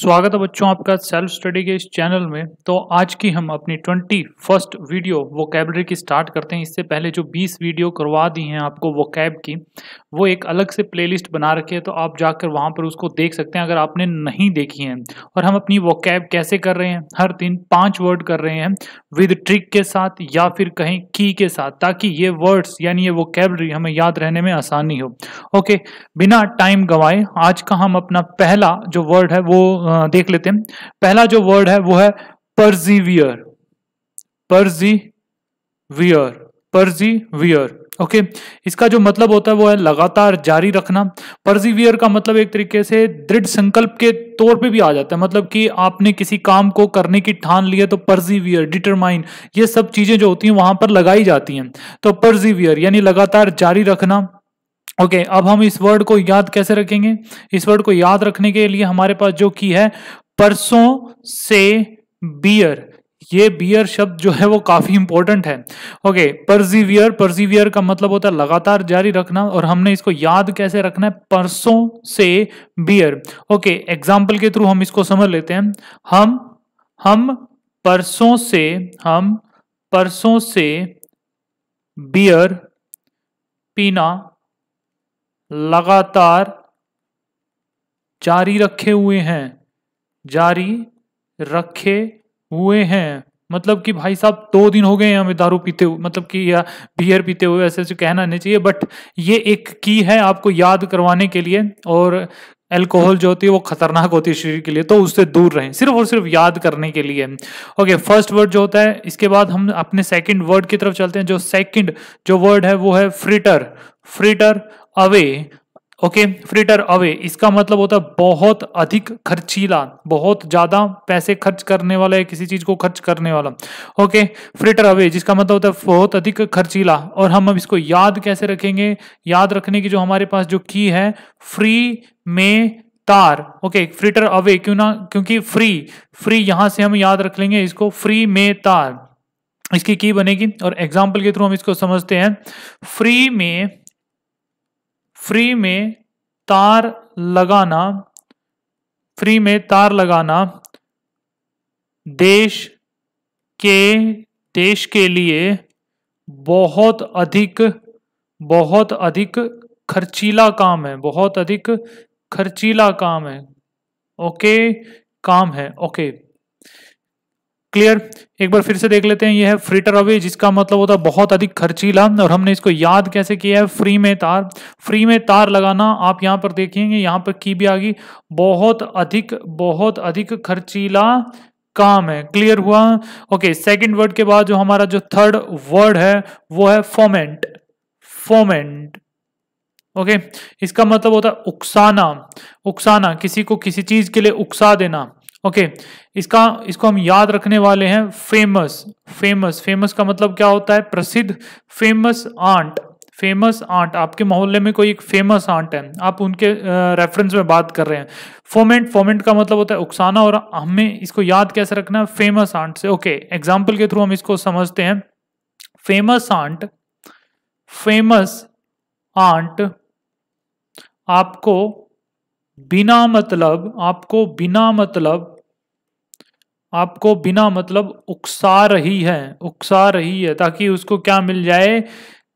स्वागत है बच्चों आपका सेल्फ स्टडी के इस चैनल में तो आज की हम अपनी ट्वेंटी फर्स्ट वीडियो वो की स्टार्ट करते हैं इससे पहले जो बीस वीडियो करवा दी हैं आपको वो की वो एक अलग से प्लेलिस्ट बना रखी है तो आप जाकर वहाँ पर उसको देख सकते हैं अगर आपने नहीं देखी हैं और हम अपनी वो कैसे कर रहे हैं हर दिन पाँच वर्ड कर रहे हैं विद ट्रिक के साथ या फिर कहीं की के साथ ताकि ये वर्ड्स यानी ये वो हमें याद रहने में आसानी हो ओके बिना टाइम गंवाए आज का हम अपना पहला जो वर्ड है वो देख लेते हैं पहला जो वर्ड है वो है persevere persevere persevere okay इसका जो मतलब होता है वो है लगातार जारी रखना परजीवियर का मतलब एक तरीके से दृढ़ संकल्प के तौर पे भी आ जाता है मतलब कि आपने किसी काम को करने की ठान है तो परजीवियर डिटरमाइन ये सब चीजें जो होती हैं वहां पर लगाई जाती हैं तो परजीवियर यानी लगातार जारी रखना ओके okay, अब हम इस वर्ड को याद कैसे रखेंगे इस वर्ड को याद रखने के लिए हमारे पास जो की है परसों से बियर ये बियर शब्द जो है वो काफी इंपॉर्टेंट है ओके परजीवियर परजीवियर का मतलब होता है लगातार जारी रखना और हमने इसको याद कैसे रखना है परसों से बियर ओके एग्जाम्पल के थ्रू हम इसको समझ लेते हैं हम हम परसों से हम परसों से बियर पीना लगातार जारी रखे हुए हैं जारी रखे हुए हैं मतलब कि भाई साहब दो दिन हो गए हैं हमें दारू पीते हुए मतलब कि या बियर पीते हुए ऐसे ऐसे कहना नहीं चाहिए बट ये एक की है आपको याद करवाने के लिए और एल्कोहल जो होती है वो खतरनाक होती है शरीर के लिए तो उससे दूर रहें सिर्फ और सिर्फ याद करने के लिए ओके फर्स्ट वर्ड जो होता है इसके बाद हम अपने सेकंड वर्ड की तरफ चलते हैं जो सेकंड जो वर्ड है वो है fritter fritter away okay fritter away इसका मतलब होता है बहुत अधिक खर्चीला बहुत ज्यादा पैसे खर्च करने वाला है किसी चीज को खर्च करने वाला ओके फ्रिटर अवे जिसका मतलब होता है बहुत अधिक खर्चीला और हम अब इसको याद कैसे रखेंगे याद रखने की जो हमारे पास जो की है फ्री में तार ओके फ्रिटर अवे क्यों ना क्योंकि फ्री फ्री यहां से हम याद रख लेंगे इसको फ्री में तार इसकी की बनेगी और एग्जाम्पल के थ्रू हम इसको समझते हैं फ्री में फ्री में तार लगाना फ्री में तार लगाना देश के देश के लिए बहुत अधिक बहुत अधिक खर्चीला काम है बहुत अधिक खर्चीला काम है ओके काम है ओके क्लियर एक बार फिर से देख लेते हैं यह है फ्रीटर अवे जिसका मतलब होता है बहुत अधिक खर्चीला और हमने इसको याद कैसे किया है फ्री में तार फ्री में तार लगाना आप यहाँ पर देखेंगे यहाँ पर की भी आ गई बहुत अधिक बहुत अधिक खर्चीला काम है क्लियर हुआ ओके सेकंड वर्ड के बाद जो हमारा जो थर्ड वर्ड है वो है फोमेंट फोमेंट ओके इसका मतलब होता है उकसाना उकसाना किसी को किसी चीज के लिए उकसा देना ओके okay, इसका इसको हम याद रखने वाले हैं फेमस फेमस फेमस का मतलब क्या होता है प्रसिद्ध फेमस आंट फेमस आंट आपके मोहल्ले में कोई एक फेमस आंट है आप उनके रेफरेंस में बात कर रहे हैं फोमेंट फोमेंट का मतलब होता है उकसाना और हमें इसको याद कैसे रखना है फेमस आंट से ओके okay, एग्जाम्पल के थ्रू हम इसको समझते हैं फेमस आंट फेमस आंट आपको बिना मतलब आपको बिना मतलब आपको बिना मतलब उकसा रही है उकसा रही है ताकि उसको क्या मिल जाए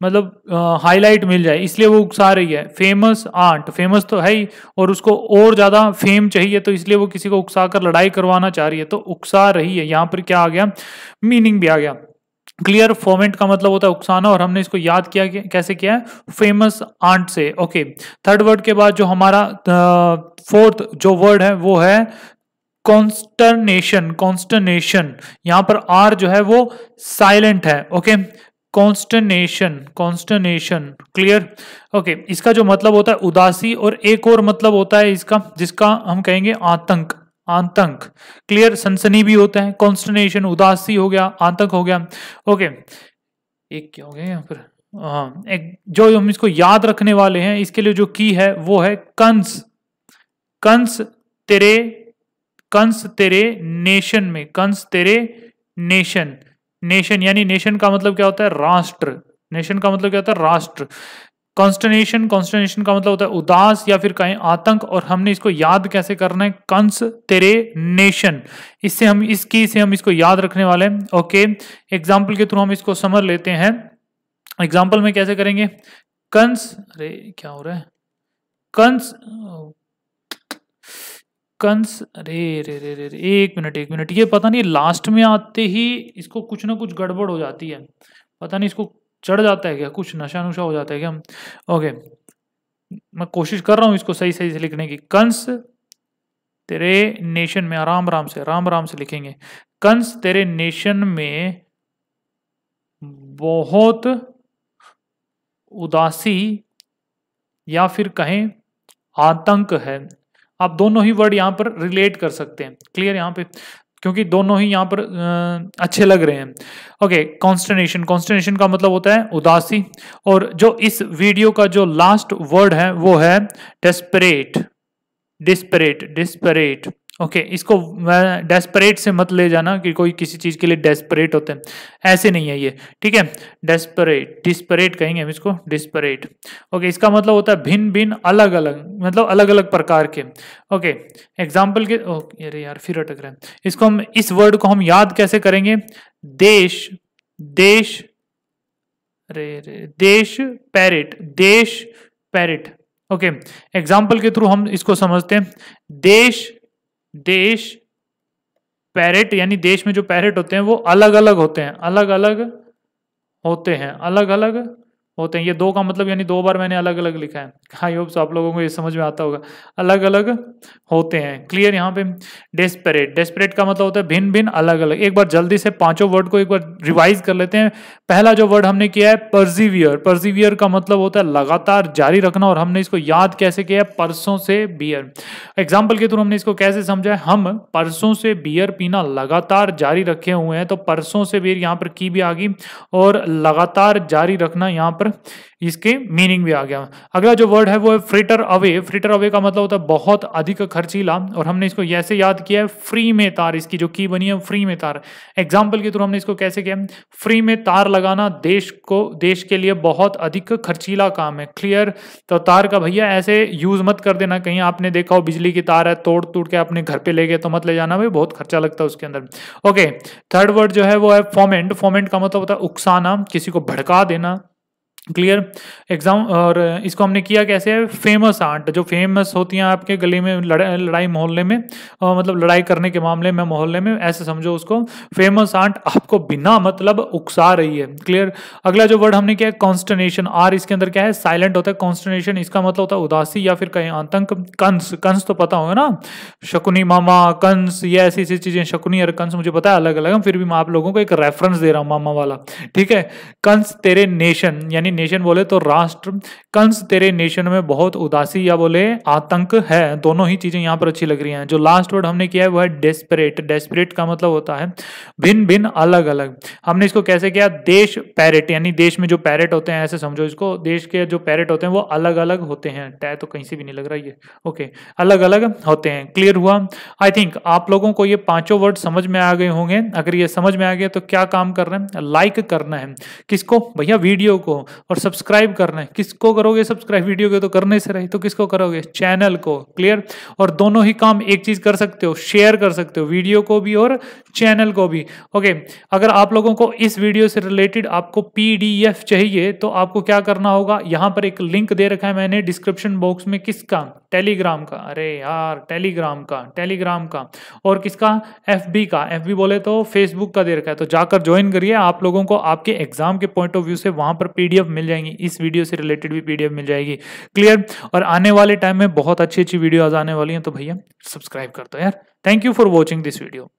मतलब हाईलाइट मिल जाए इसलिए वो उकसा रही है फेमस आर्ट फेमस तो है ही और उसको और ज़्यादा फेम चाहिए तो इसलिए वो किसी को उकसा कर लड़ाई करवाना चाह रही है तो उकसा रही है यहां पर क्या आ गया मीनिंग भी आ गया क्लियर फॉर्मेट का मतलब होता है उकसाना और हमने इसको याद किया कैसे किया है फेमस आंट से ओके थर्ड वर्ड के बाद जो हमारा फोर्थ जो वर्ड है वो है कॉन्स्टर्नेशन कॉन्स्टर्नेशन यहां पर आर जो है वो साइलेंट है okay consternation consternation clear okay इसका जो मतलब होता है उदासी और एक और मतलब होता है इसका जिसका हम कहेंगे आतंक आतंक क्लियर सनसनी भी होता है कॉन्स्टनेशन उदासी हो गया आतंक हो गया ओके एक क्या हो गया यहाँ पर हाँ एक जो हम इसको याद रखने वाले हैं इसके लिए जो की है वो है कंस कंस तेरे कंस तेरे नेशन में कंस तेरे नेशन नेशन यानी नेशन का मतलब क्या होता है राष्ट्र नेशन का मतलब क्या होता है राष्ट्र कॉन्स्टनेशन कॉन्स्टनेशन का मतलब होता है उदास या फिर कहें आतंक और हमने इसको याद कैसे करना है कंस तेरे नेशन इससे हम इसकी से हम इसको याद रखने वाले हैं ओके एग्जाम्पल के थ्रू हम इसको समझ लेते हैं एग्जाम्पल में कैसे करेंगे कंस अरे क्या हो रहा है कंस कंस अरे रे रे रे, एक मिनट एक मिनट ये पता नहीं लास्ट में आते ही इसको कुछ ना कुछ गड़बड़ हो जाती है पता नहीं इसको चढ़ जाता है क्या कुछ नशा नुशा हो जाता है क्या ओके मैं कोशिश कर रहा हूँ इसको सही सही से लिखने की कंस तेरे नेशन में आराम आराम से आराम आराम से लिखेंगे कंस तेरे नेशन में बहुत उदासी या फिर कहें आतंक है आप दोनों ही वर्ड यहाँ पर रिलेट कर सकते हैं क्लियर यहाँ पे क्योंकि दोनों ही यहाँ पर अच्छे लग रहे हैं ओके कॉन्स्टनेशन कॉन्स्टनेशन का मतलब होता है उदासी और जो इस वीडियो का जो लास्ट वर्ड है वो है desperate desperate desperate okay okay, इसको डेस्परेट से मत ले जाना कि कोई किसी चीज़ के लिए डेस्परेट होते हैं ऐसे नहीं है ये ठीक है डेस्परेट डिस्परेट कहेंगे हम इसको डिस्परेट ओके okay, इसका मतलब होता है भिन्न भिन्न अलग अलग मतलब अलग अलग प्रकार के ओके okay, एग्जाम्पल के ओके oh, अरे यार फिर अटक रहे हैं इसको हम इस वर्ड को हम याद कैसे करेंगे देश देश अरे अरे देश पैरेट देश पैरेट ओके एग्जाम्पल के थ्रू हम इसको समझते हैं देश देश पैरेट यानी देश में जो पैरेट होते हैं वो अलग अलग होते हैं अलग अलग होते हैं अलग अलग होते हैं ये दो का मतलब यानी दो बार मैंने अलग अलग लिखा है आई योग आप लोगों को ये समझ में आता होगा अलग अलग होते हैं क्लियर यहाँ पे डेस्परेट डेस्परेट का मतलब होता है भिन्न भिन्न अलग अलग एक बार जल्दी से पांचों वर्ड को एक बार रिवाइज कर लेते हैं पहला जो वर्ड हमने किया है परजीवियर परजीवियर का मतलब होता है लगातार जारी रखना और हमने इसको याद कैसे किया है परसों से बियर एग्जाम्पल के थ्रू हमने इसको कैसे समझा है हम परसों से बियर पीना लगातार जारी रखे हुए हैं तो परसों से बियर यहाँ पर की भी आ गई और लगातार जारी रखना यहाँ पर इसके मीनिंग भी आ गया अगला जो वर्ड है वो है फ्रिटर अवे फ्रिटर अवे का मतलब होता है बहुत अधिक खर्चीला और हमने इसको ऐसे याद किया है फ्री में तार इसकी जो की बनी है फ्री में तार एग्जाम्पल के थ्रू हमने इसको कैसे किया फ्री में तार लगाना देश को देश के लिए बहुत अधिक खर्चीला काम है क्लियर तो तार का भैया ऐसे यूज मत कर देना कहीं आपने देखा हो बिजली बिजली की तार है तोड़ तोड़ के अपने घर पे ले गए तो मत ले जाना भाई बहुत खर्चा लगता है उसके अंदर ओके थर्ड वर्ड जो है वो है फॉमेंट फॉमेंट का मतलब होता है उकसाना किसी को भड़का देना क्लियर एग्जाम और इसको हमने किया कैसे है फेमस आंट जो फेमस होती हैं आपके गली में लड़ा, लड़ाई मोहल्ले में और मतलब लड़ाई करने के मामले में मोहल्ले में ऐसे समझो उसको फेमस आंट आपको बिना मतलब उकसा रही है क्लियर अगला जो वर्ड हमने किया है कॉन्स्टनेशन आर इसके अंदर क्या है साइलेंट होता है कॉन्स्टनेशन इसका मतलब होता है उदासी या फिर कहीं आतंक कंस कंस तो पता होगा ना शकुनी मामा कंस ये ऐसी ऐसी चीज़ें शकुनी और कंस मुझे पता है अलग अलग फिर भी मैं आप लोगों को एक रेफरेंस दे रहा हूँ मामा वाला ठीक है कंस तेरे नेशन यानी नेशन बोले तो राष्ट्र कंस तेरे नेशन में बहुत उदासी या बोले आतंक है दोनों ही चीजें यहाँ पर अच्छी लग रही हैं जो लास्ट वर्ड हमने किया है वो है डेस्परेट डेस्परेट का मतलब होता है भिन्न भिन्न अलग अलग हमने इसको कैसे किया देश पैरेट यानी देश में जो पैरेट होते हैं ऐसे समझो इसको देश के जो पैरेट होते हैं वो अलग अलग होते हैं टै तो कहीं से भी नहीं लग रहा ये ओके अलग अलग होते हैं क्लियर हुआ आई थिंक आप लोगों को ये पांचों वर्ड समझ में आ गए होंगे अगर ये समझ में आ गए तो क्या काम कर रहे हैं लाइक करना है किसको भैया वीडियो को और सब्सक्राइब करना है किसको करोगे सब्सक्राइब वीडियो के तो करने से रहे तो किसको करोगे चैनल को क्लियर और दोनों ही काम एक चीज कर सकते हो शेयर कर सकते हो वीडियो को भी और चैनल को भी ओके अगर आप लोगों को इस वीडियो से रिलेटेड आपको पीडीएफ चाहिए तो आपको क्या करना होगा यहां पर एक लिंक दे रखा है मैंने डिस्क्रिप्शन बॉक्स में किसका टेलीग्राम का अरे यार टेलीग्राम का टेलीग्राम का और किसका एफ का एफ बोले तो फेसबुक का दे रखा है तो जाकर ज्वाइन करिए आप लोगों को आपके एग्जाम के पॉइंट ऑफ व्यू से वहां पर पीडीएफ मिल जाएंगी इस वीडियो से रिलेटेड भी पीडीएफ मिल जाएगी क्लियर और आने वाले टाइम में बहुत अच्छी अच्छी वीडियोज आने वाली हैं तो भैया सब्सक्राइब कर दो यार thank you for watching this video